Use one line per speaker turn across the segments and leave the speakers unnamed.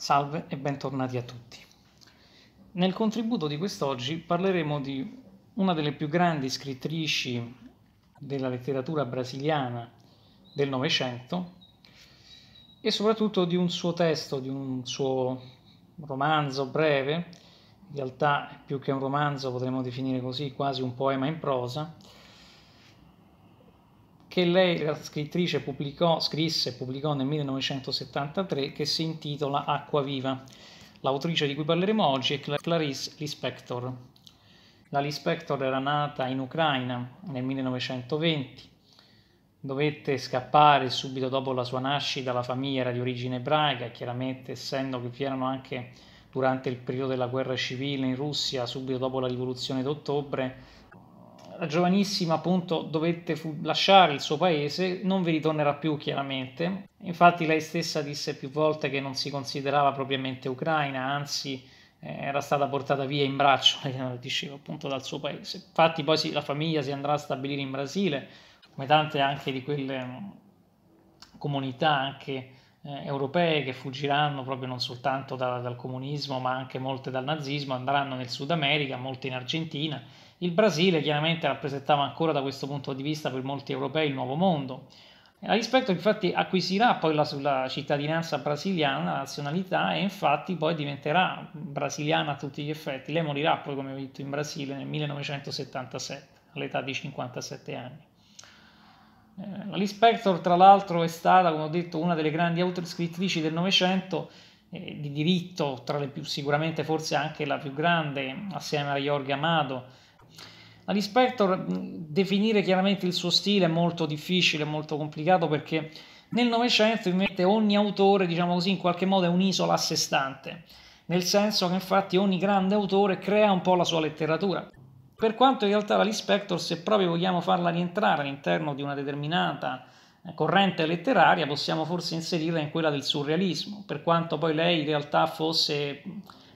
Salve e bentornati a tutti. Nel contributo di quest'oggi parleremo di una delle più grandi scrittrici della letteratura brasiliana del Novecento e soprattutto di un suo testo, di un suo romanzo breve, in realtà più che un romanzo potremmo definire così quasi un poema in prosa, che lei, la scrittrice, pubblicò, scrisse e pubblicò nel 1973 che si intitola Acqua Viva. L'autrice di cui parleremo oggi è Clarice Lispector. La Lispector era nata in Ucraina nel 1920, dovette scappare subito dopo la sua nascita, la famiglia era di origine ebraica, chiaramente essendo che vi erano anche durante il periodo della guerra civile in Russia, subito dopo la rivoluzione d'ottobre, giovanissima appunto dovette lasciare il suo paese, non vi ritornerà più chiaramente. Infatti lei stessa disse più volte che non si considerava propriamente ucraina, anzi eh, era stata portata via in braccio, eh, dicevo, appunto dal suo paese. Infatti poi si, la famiglia si andrà a stabilire in Brasile, come tante anche di quelle mm, comunità anche eh, europee che fuggiranno proprio non soltanto da, dal comunismo ma anche molte dal nazismo, andranno nel Sud America, molte in Argentina il Brasile chiaramente rappresentava ancora da questo punto di vista per molti europei il nuovo mondo. A rispetto infatti acquisirà poi la, la cittadinanza brasiliana, la nazionalità e infatti poi diventerà brasiliana a tutti gli effetti. Lei morirà poi come ho detto in Brasile nel 1977 all'età di 57 anni. La eh, Lee tra l'altro, è stata, come ho detto, una delle grandi autoscrittrici del Novecento eh, di diritto, tra le più sicuramente forse anche la più grande, assieme a Jorge Amado, all'Inspector definire chiaramente il suo stile è molto difficile, molto complicato perché nel Novecento invece ogni autore, diciamo così, in qualche modo è un'isola a sé stante, nel senso che infatti ogni grande autore crea un po' la sua letteratura. Per quanto in realtà la Lispector, se proprio vogliamo farla rientrare all'interno di una determinata eh, corrente letteraria, possiamo forse inserirla in quella del surrealismo, per quanto poi lei in realtà fosse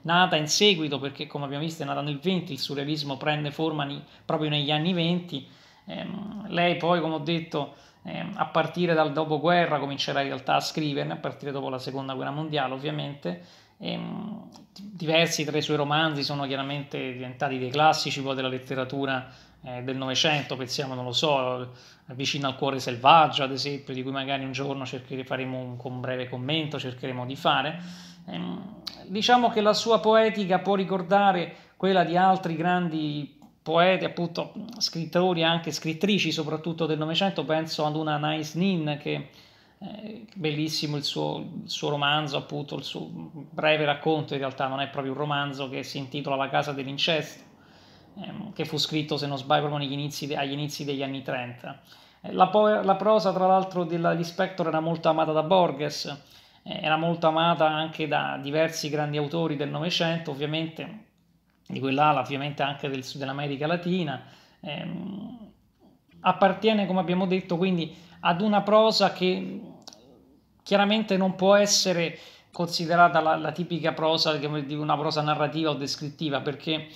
nata in seguito perché come abbiamo visto è nata nel 20, il surrealismo prende forma ni- proprio negli anni 20, ehm, lei poi come ho detto ehm, a partire dal dopoguerra comincerà in realtà a scriverne, a partire dopo la seconda guerra mondiale ovviamente, ehm, diversi tra i suoi romanzi sono chiaramente diventati dei classici poi della letteratura eh, del Novecento, pensiamo, non lo so, vicino al cuore selvaggio, ad esempio, di cui magari un giorno cercheremo, faremo un, un breve commento, cercheremo di fare. Ehm, diciamo che la sua poetica può ricordare quella di altri grandi poeti, appunto scrittori, e anche scrittrici soprattutto del Novecento, penso ad una Nice Nin che eh, bellissimo il suo, il suo, romanzo, appunto il suo breve racconto, in realtà non è proprio un romanzo che si intitola La casa dell'incesto, ehm, che fu scritto se non sbaglio proprio inizi agli inizi degli anni 30. Eh, la, la prosa tra l'altro di Spector era molto amata da Borges, era molto amata anche da diversi grandi autori del Novecento, ovviamente di quell'ala, ovviamente anche del, Sud dell'America Latina. Ehm, appartiene, come abbiamo detto, quindi ad una prosa che chiaramente non può essere considerata la, la tipica prosa, di una prosa narrativa o descrittiva, perché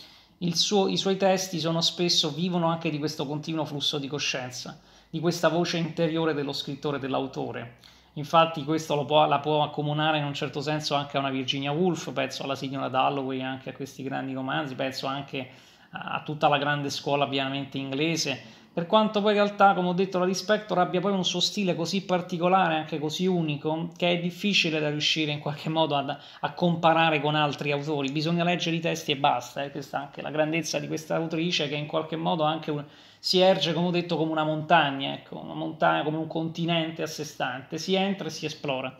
suo, i suoi testi sono spesso vivono anche di questo continuo flusso di coscienza, di questa voce interiore dello scrittore, dell'autore Infatti questo può, la può accomunare in un certo senso anche a una Virginia Woolf, penso alla signora Dalloway, anche a questi grandi romanzi, penso anche a tutta la grande scuola pienamente inglese, per quanto poi in realtà, come ho detto, la Dispector abbia poi un suo stile così particolare, anche così unico, che è difficile da riuscire in qualche modo ad, a comparare con altri autori, bisogna leggere i testi e basta, eh. questa è anche la grandezza di questa autrice che in qualche modo ha anche un, si erge, come ho detto, come una montagna, ecco, una montagna come un continente a sé stante, si entra e si esplora.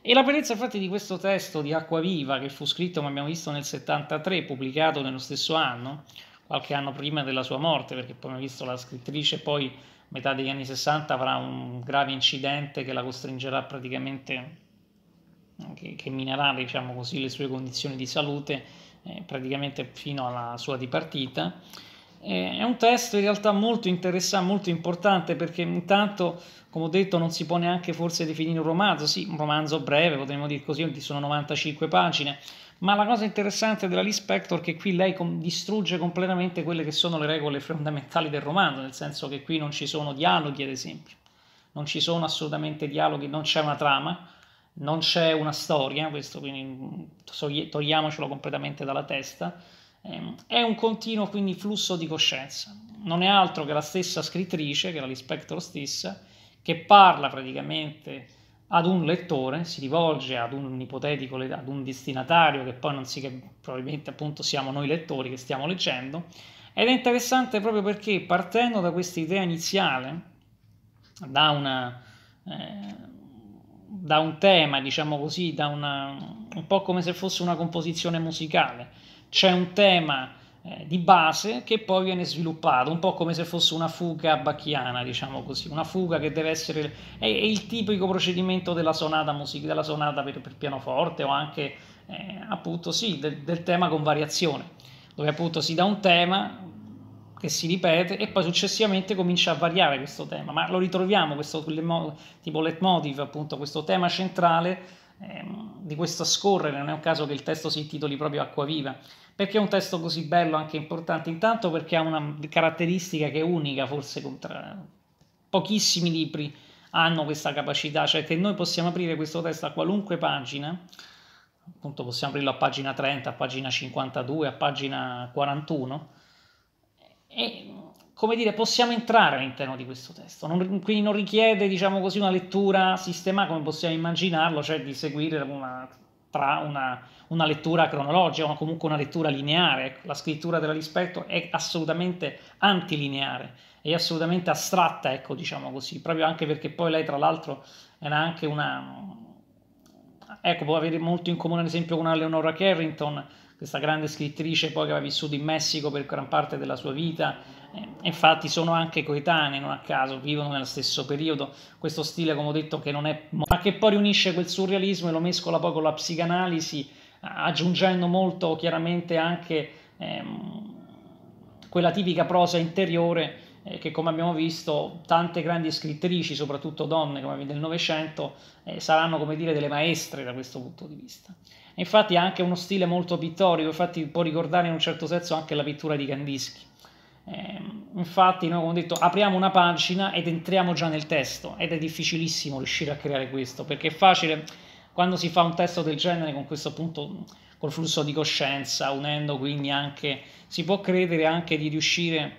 E la bellezza infatti di questo testo di Acquaviva, che fu scritto, come abbiamo visto, nel 73, pubblicato nello stesso anno, qualche anno prima della sua morte, perché poi abbiamo visto la scrittrice poi a metà degli anni 60 avrà un grave incidente che la costringerà praticamente, che, che minerà diciamo così, le sue condizioni di salute eh, praticamente fino alla sua dipartita. Eh, è un testo in realtà molto interessante, molto importante perché intanto, come ho detto, non si può neanche forse definire un romanzo, sì, un romanzo breve, potremmo dire così, sono 95 pagine, ma la cosa interessante della Lispector è che qui lei distrugge completamente quelle che sono le regole fondamentali del romanzo, nel senso che qui non ci sono dialoghi, ad esempio, non ci sono assolutamente dialoghi, non c'è una trama, non c'è una storia, questo quindi mm, togliamocelo completamente dalla testa Ehm, è un continuo quindi flusso di coscienza, non è altro che la stessa scrittrice, che è la Lispector stessa, che parla praticamente ad un lettore, si rivolge ad un ipotetico, ad un destinatario che poi non si che probabilmente appunto siamo noi lettori che stiamo leggendo, ed è interessante proprio perché partendo da questa idea iniziale, da, una, eh, da un tema, diciamo così, da una, un po' come se fosse una composizione musicale, c'è un tema eh, di base che poi viene sviluppato, un po' come se fosse una fuga bacchiana, diciamo così, una fuga che deve essere... è, è il tipico procedimento della sonata, music- della sonata per, per, pianoforte o anche eh, appunto sì, del, del tema con variazione, dove appunto si dà un tema, che si ripete e poi successivamente comincia a variare questo tema, ma lo ritroviamo, questo tipo leitmotiv, appunto, questo tema centrale ehm, di questo scorrere, non è un caso che il testo si intitoli proprio Acqua Viva. perché è un testo così bello, anche importante, intanto perché ha una caratteristica che è unica, forse contra... pochissimi libri hanno questa capacità, cioè che noi possiamo aprire questo testo a qualunque pagina, appunto possiamo aprirlo a pagina 30, a pagina 52, a pagina 41, e come dire, possiamo entrare all'interno di questo testo, non, quindi non richiede, diciamo così, una lettura sistemata come possiamo immaginarlo, cioè di seguire una, tra una, una lettura cronologica o comunque una lettura lineare. Ecco, la scrittura della rispetto è assolutamente antilineare, è assolutamente astratta, ecco, diciamo così, proprio anche perché poi lei, tra l'altro, era anche una ecco, può avere molto in comune ad esempio con Eleonora Carrington, questa grande scrittrice poi che aveva vissuto in Messico per gran parte della sua vita, eh, infatti sono anche coetanei, non a caso, vivono nello stesso periodo, questo stile come ho detto che non è... ma che poi riunisce quel surrealismo e lo mescola poi con la psicanalisi, aggiungendo molto chiaramente anche ehm, quella tipica prosa interiore eh, che come abbiamo visto tante grandi scrittrici, soprattutto donne come del Novecento, eh, saranno come dire delle maestre da questo punto di vista. E infatti ha anche uno stile molto pittorico, infatti può ricordare in un certo senso anche la pittura di Kandinsky. Eh, infatti noi come detto apriamo una pagina ed entriamo già nel testo ed è difficilissimo riuscire a creare questo perché è facile quando si fa un testo del genere con questo appunto col flusso di coscienza, unendo quindi anche, si può credere anche di riuscire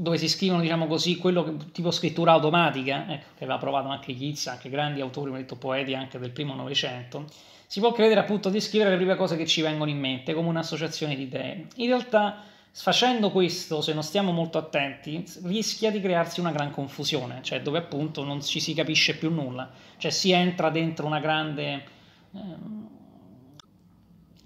dove si scrivono, diciamo così, quello che, tipo scrittura automatica, ecco, che aveva provato anche Keats, anche grandi autori, detto, poeti anche del primo Novecento, si può credere appunto di scrivere le prime cose che ci vengono in mente, come un'associazione di idee. In realtà, facendo questo, se non stiamo molto attenti, rischia di crearsi una gran confusione, cioè dove appunto non ci si capisce più nulla, cioè si entra dentro una grande... Ehm,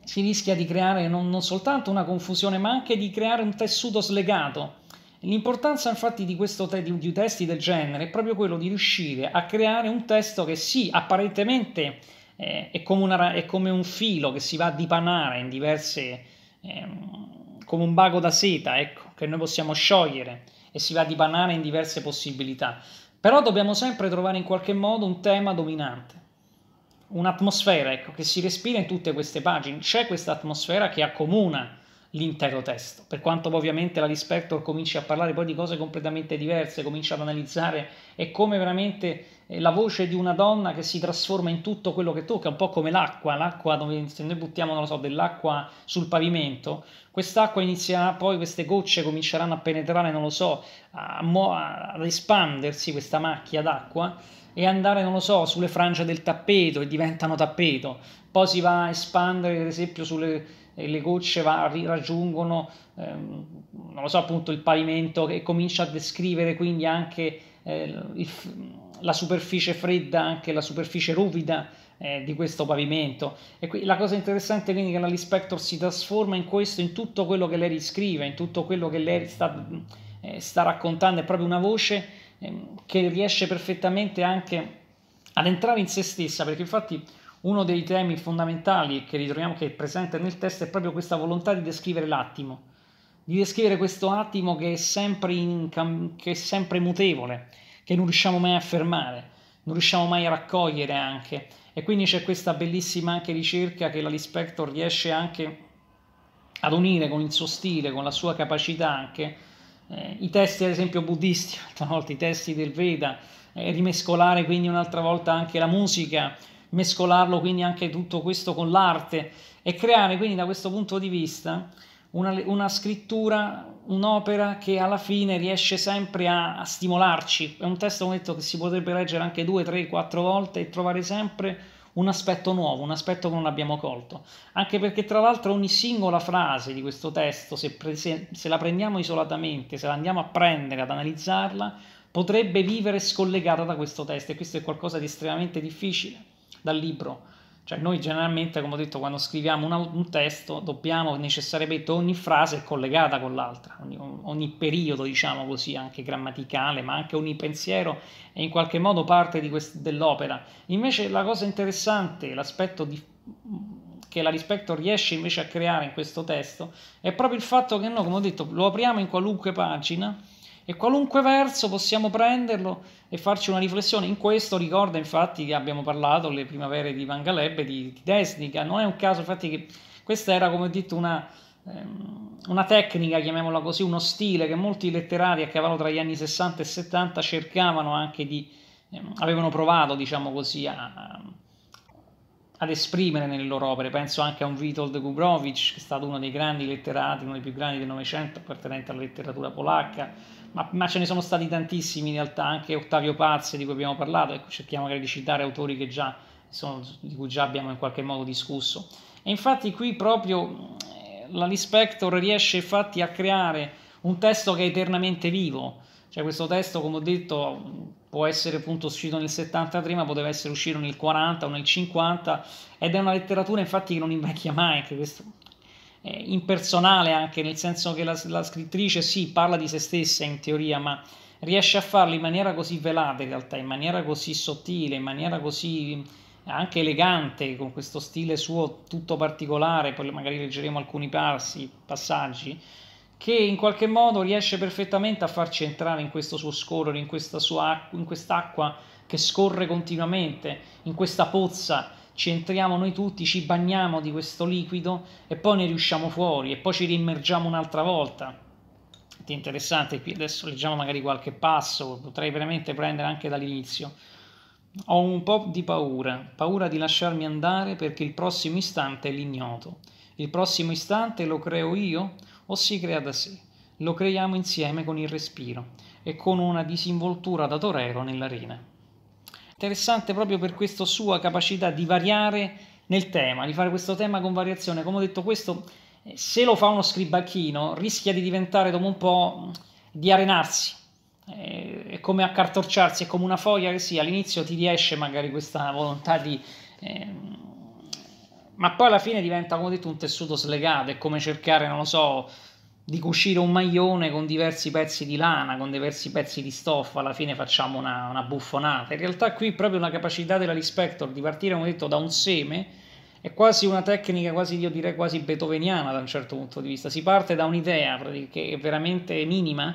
si rischia di creare non, non soltanto una confusione, ma anche di creare un tessuto slegato L'importanza infatti di, te- di, di testi del genere è proprio quello di riuscire a creare un testo che sì, apparentemente eh, è, come una, è, come un filo che si va a dipanare in diverse, ehm, come un bago da seta, ecco, che noi possiamo sciogliere e si va a dipanare in diverse possibilità. Però dobbiamo sempre trovare in qualche modo un tema dominante, un'atmosfera ecco, che si respira in tutte queste pagine. C'è questa atmosfera che accomuna l'intero testo. Per quanto ovviamente la Lispector cominci a parlare poi di cose completamente diverse, comincia ad analizzare è come veramente eh, la voce di una donna che si trasforma in tutto quello che tocca, un po' come l'acqua, l'acqua dove se noi buttiamo, non lo so, dell'acqua sul pavimento, quest'acqua inizierà poi, queste gocce cominceranno a penetrare, non lo so, a mo- ad espandersi questa macchia d'acqua e andare, non lo so, sulle frange del tappeto e diventano tappeto, poi si va a espandere, ad esempio, sulle e le gocce va, raggiungono ehm, non lo so, appunto il pavimento e comincia a descrivere quindi anche eh, il, la superficie fredda, anche la superficie ruvida eh, di questo pavimento. E qui, la cosa interessante quindi è che la Lispector si trasforma in questo, in tutto quello che lei riscrive, in tutto quello che lei sta, eh, sta raccontando, è proprio una voce ehm, che riesce perfettamente anche ad entrare in se stessa, perché infatti uno dei temi fondamentali che ritroviamo che è presente nel testo è proprio questa volontà di descrivere l'attimo, di descrivere questo attimo che è sempre, in, che è sempre mutevole, che non riusciamo mai a fermare, non riusciamo mai a raccogliere anche. E quindi c'è questa bellissima anche ricerca che la Lispector riesce anche ad unire con il suo stile, con la sua capacità anche, eh, i testi ad esempio buddisti, altre volte i testi del Veda, eh, rimescolare quindi un'altra volta anche la musica mescolarlo quindi anche tutto questo con l'arte e creare quindi da questo punto di vista una, una scrittura, un'opera che alla fine riesce sempre a, a stimolarci. È un testo, come detto, che si potrebbe leggere anche due, tre, quattro volte e trovare sempre un aspetto nuovo, un aspetto che non abbiamo colto. Anche perché, tra l'altro, ogni singola frase di questo testo, se, pre- se, se, la prendiamo isolatamente, se la andiamo a prendere, ad analizzarla, potrebbe vivere scollegata da questo testo e questo è qualcosa di estremamente difficile dal libro. Cioè noi generalmente, come ho detto, quando scriviamo un, un testo dobbiamo necessariamente ogni frase è collegata con l'altra, ogni, ogni periodo, diciamo così, anche grammaticale, ma anche ogni pensiero è in qualche modo parte quest- dell'opera. Invece la cosa interessante, l'aspetto di, che la rispetto riesce invece a creare in questo testo è proprio il fatto che noi, come ho detto, lo apriamo in qualunque pagina e qualunque verso possiamo prenderlo e farci una riflessione. In questo ricorda infatti che abbiamo parlato le primavere di Vangalebbe, di, di Desnica. Non è un caso infatti che questa era, come ho detto, una, ehm, una tecnica, chiamiamola così, uno stile che molti letterari a cavallo tra gli anni 60 e 70 cercavano anche di, ehm, avevano provato, diciamo così, a, a ad esprimere nelle loro opere. Penso anche a un Witold Kubrowicz, che è stato uno dei grandi letterati, uno dei più grandi del Novecento, appartenente alla letteratura polacca, ma, ma, ce ne sono stati tantissimi in realtà, anche Ottavio Pazzi di cui abbiamo parlato, ecco, cerchiamo magari di citare autori che già sono, di cui già abbiamo in qualche modo discusso. E infatti qui proprio eh, la Lispector riesce infatti a creare un testo che è eternamente vivo, cioè questo testo come ho detto può essere appunto uscito nel 73 ma poteva essere uscito nel 40 o nel 50 ed è una letteratura infatti che non invecchia mai, che questo eh, impersonale anche, nel senso che la, la scrittrice sì parla di se stessa in teoria, ma riesce a farlo in maniera così velata in realtà, in maniera così sottile, in maniera così eh, anche elegante, con questo stile suo tutto particolare, poi magari leggeremo alcuni passi, passaggi, che in qualche modo riesce perfettamente a farci entrare in questo suo scorrere, in, questa sua, in quest'acqua che scorre continuamente, in questa pozza ci entriamo noi tutti, ci bagniamo di questo liquido e poi ne riusciamo fuori e poi ci rimergiamo un'altra volta. È interessante, qui adesso leggiamo magari qualche passo, potrei veramente prendere anche dall'inizio. Ho un po' di paura, paura di lasciarmi andare perché il prossimo istante è l'ignoto. Il prossimo istante lo creo io o si crea da sé? Lo creiamo insieme con il respiro e con una disinvoltura da torero nell'arena interessante proprio per questa sua capacità di variare nel tema, di fare questo tema con variazione. Come ho detto, questo eh, se lo fa uno scribacchino rischia di diventare dopo un po' di arenarsi, eh, è come accartorciarsi, è come una foglia che sì, all'inizio ti riesce magari questa volontà di... Ehm, ma poi alla fine diventa, come ho detto, un tessuto slegato, è come cercare, non lo so, di cucire un maglione con diversi pezzi di lana, con diversi pezzi di stoffa, alla fine facciamo una, una buffonata. In realtà qui proprio la capacità della Lispector di partire, come detto, da un seme è quasi una tecnica, quasi, io direi, quasi beethoveniana da un certo punto di vista. Si parte da un'idea che è veramente minima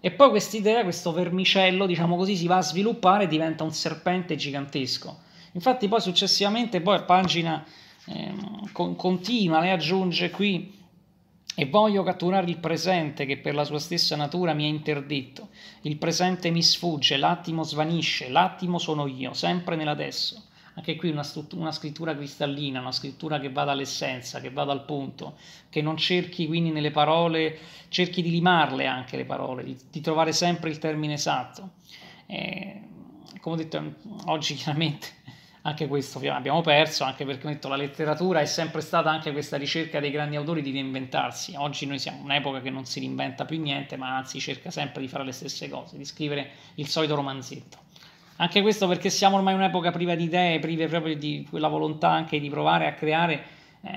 e poi quest'idea, questo vermicello, diciamo così, si va a sviluppare e diventa un serpente gigantesco. Infatti poi successivamente, poi a pagina eh, con, continua, lei aggiunge qui e voglio catturare il presente che per la sua stessa natura mi è interdetto. Il presente mi sfugge, l'attimo svanisce, l'attimo sono io, sempre nell'adesso. Anche qui una, una, scrittura cristallina, una scrittura che vada all'essenza, che vada al punto, che non cerchi quindi nelle parole, cerchi di limarle anche le parole, di, di trovare sempre il termine esatto. Eh, come ho detto, oggi chiaramente anche questo abbiamo perso, anche perché detto, la letteratura è sempre stata anche questa ricerca dei grandi autori di reinventarsi. Oggi noi siamo un'epoca che non si reinventa più niente, ma anzi cerca sempre di fare le stesse cose, di scrivere il solito romanzetto. Anche questo perché siamo ormai un'epoca priva di idee, prive proprio di quella volontà anche di provare a creare, eh,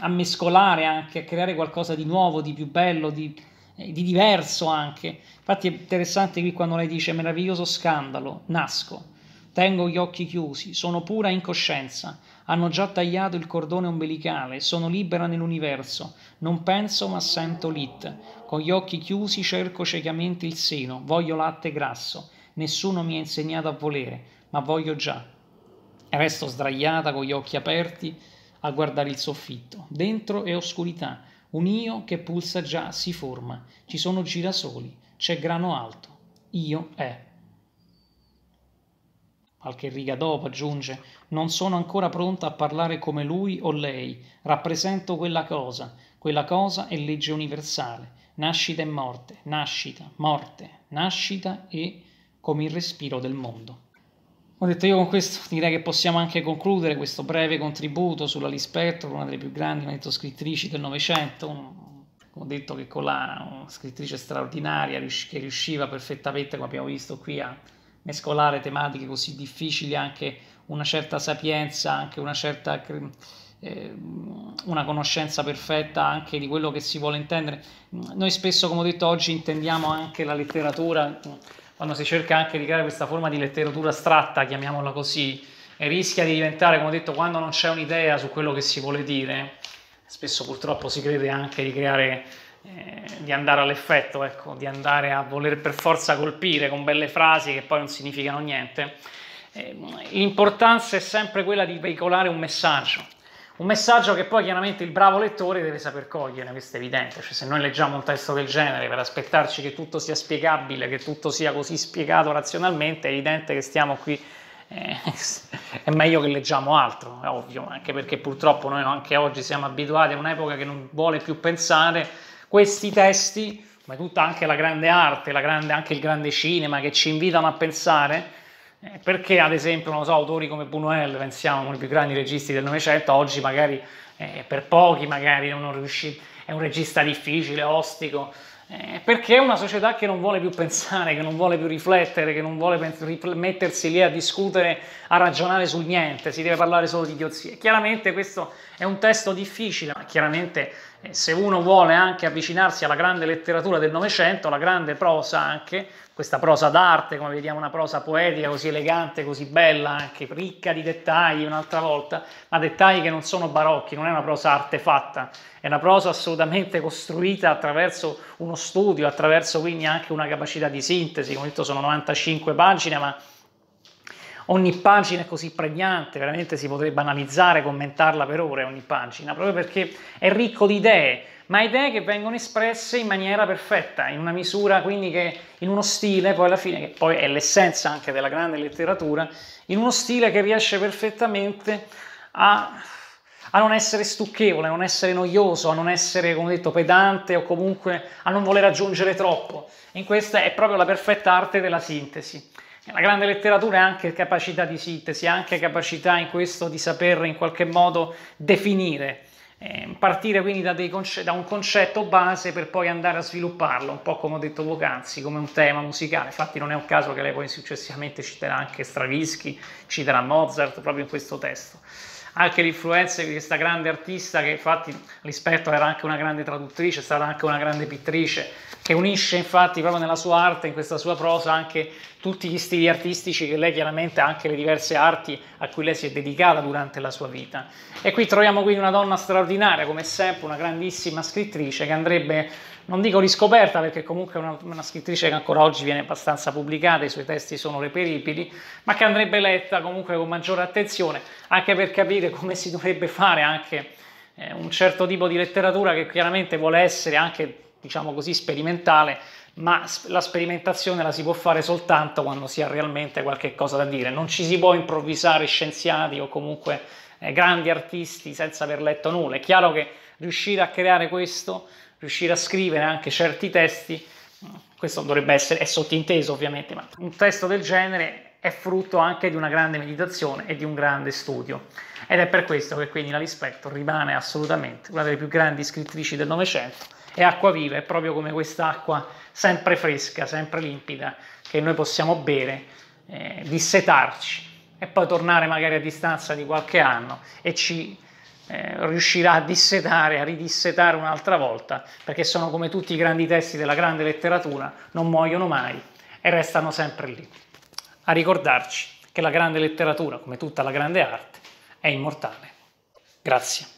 a mescolare anche, a creare qualcosa di nuovo, di più bello, di, eh, di diverso anche. Infatti è interessante qui quando lei dice meraviglioso scandalo, nasco Tengo gli occhi chiusi, sono pura incoscienza. Hanno già tagliato il cordone ombelicale, sono libera nell'universo. Non penso ma sento lit. Con gli occhi chiusi cerco ciecamente il seno, voglio latte grasso. Nessuno mi ha insegnato a volere, ma voglio già. Resto sdraiata con gli occhi aperti a guardare il soffitto. Dentro è oscurità, un io che pulsa già si forma. Ci sono girasoli, c'è grano alto. Io è. Qualche riga dopo aggiunge, non sono ancora pronta a parlare come lui o lei, rappresento quella cosa, quella cosa è legge universale, nascita e morte, nascita, morte, nascita e come il respiro del mondo. Ho detto io con questo direi che possiamo anche concludere questo breve contributo sulla Lispetro, una delle più grandi scrittrici del Novecento, ho detto che con la scrittrice straordinaria che riusciva perfettamente, come abbiamo visto qui, a mescolare tematiche così difficili anche una certa sapienza, anche una certa eh, una conoscenza perfetta anche di quello che si vuole intendere. Noi spesso, come ho detto oggi, intendiamo anche la letteratura, quando si cerca anche di creare questa forma di letteratura astratta, chiamiamola così, e rischia di diventare, come ho detto, quando non c'è un'idea su quello che si vuole dire, spesso purtroppo si crede anche di creare eh, di andare all'effetto, ecco, di andare a voler per forza colpire con belle frasi che poi non significano niente. Eh, l'importanza è sempre quella di veicolare un messaggio, un messaggio che poi chiaramente il bravo lettore deve saper cogliere, questo è evidente, cioè se noi leggiamo un testo del genere per aspettarci che tutto sia spiegabile, che tutto sia così spiegato razionalmente, è evidente che stiamo qui, eh, è meglio che leggiamo altro, è ovvio, anche perché purtroppo noi anche oggi siamo abituati a un'epoca che non vuole più pensare questi testi, ma tutta anche la grande arte, la grande, anche il grande cinema che ci invitano a pensare, eh, perché ad esempio, non so, autori come Buñuel, pensiamo, uno dei più grandi registi del Novecento, oggi magari eh, per pochi magari riusci, è un regista difficile, ostico, eh, perché è una società che non vuole più pensare, che non vuole più riflettere, che non vuole mettersi lì a discutere, a ragionare sul niente, si deve parlare solo di idiozie. Chiaramente questo è un testo difficile, ma chiaramente se uno vuole anche avvicinarsi alla grande letteratura del Novecento, la grande prosa anche, questa prosa d'arte, come vediamo una prosa poetica così elegante, così bella, anche ricca di dettagli un'altra volta, ma dettagli che non sono barocchi, non è una prosa artefatta, è una prosa assolutamente costruita attraverso uno studio, attraverso quindi anche una capacità di sintesi, come detto sono 95 pagine, ma ogni pagina è così pregnante, veramente si potrebbe analizzare, commentarla per ore ogni pagina, proprio perché è ricco di idee, ma idee che vengono espresse in maniera perfetta, in una misura quindi che in uno stile, poi alla fine, che poi è l'essenza anche della grande letteratura, in uno stile che riesce perfettamente a, a non essere stucchevole, a non essere noioso, a non essere, come detto, pedante o comunque a non voler aggiungere troppo. in questa è proprio la perfetta arte della sintesi. La grande letteratura è anche capacità di sintesi, è anche capacità in questo di saper in qualche modo definire, eh, partire quindi da, conce- da, un concetto base per poi andare a svilupparlo, un po' come ho detto poc'anzi, come un tema musicale. Infatti non è un caso che lei poi successivamente citerà anche Stravinsky, citerà Mozart proprio in questo testo. Anche l'influenza di questa grande artista che infatti rispetto era anche una grande traduttrice, è stata anche una grande pittrice, che unisce infatti proprio nella sua arte, in questa sua prosa, anche tutti gli stili artistici che lei chiaramente ha anche le diverse arti a cui lei si è dedicata durante la sua vita. E qui troviamo quindi una donna straordinaria, come sempre, una grandissima scrittrice che andrebbe, non dico riscoperta perché comunque è una, una scrittrice che ancora oggi viene abbastanza pubblicata, i suoi testi sono reperibili, ma che andrebbe letta comunque con maggiore attenzione, anche per capire come si dovrebbe fare anche eh, un certo tipo di letteratura che chiaramente vuole essere anche diciamo così, sperimentale, ma la sperimentazione la si può fare soltanto quando si ha realmente qualche cosa da dire. Non ci si può improvvisare scienziati o comunque eh, grandi artisti senza aver letto nulla. È chiaro che riuscire a creare questo, riuscire a scrivere anche certi testi, questo dovrebbe essere, è sottinteso ovviamente, ma un testo del genere è frutto anche di una grande meditazione e di un grande studio. Ed è per questo che quindi la Rispetto rimane assolutamente una delle più grandi scrittrici del Novecento è acqua viva, è proprio come quest'acqua sempre fresca, sempre limpida, che noi possiamo bere, eh, dissetarci e poi tornare magari a distanza di qualche anno e ci eh, riuscirà a dissetare, a ridissetare un'altra volta, perché sono come tutti i grandi testi della grande letteratura, non muoiono mai e restano sempre lì. A ricordarci che la grande letteratura, come tutta la grande arte, è immortale. Grazie.